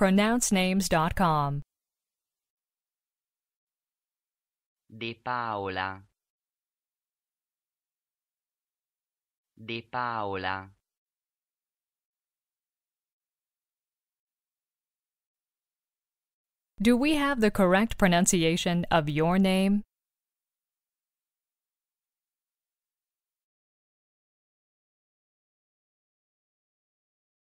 pronouncenames.com. De Paola. De Paola. Do we have the correct pronunciation of your name?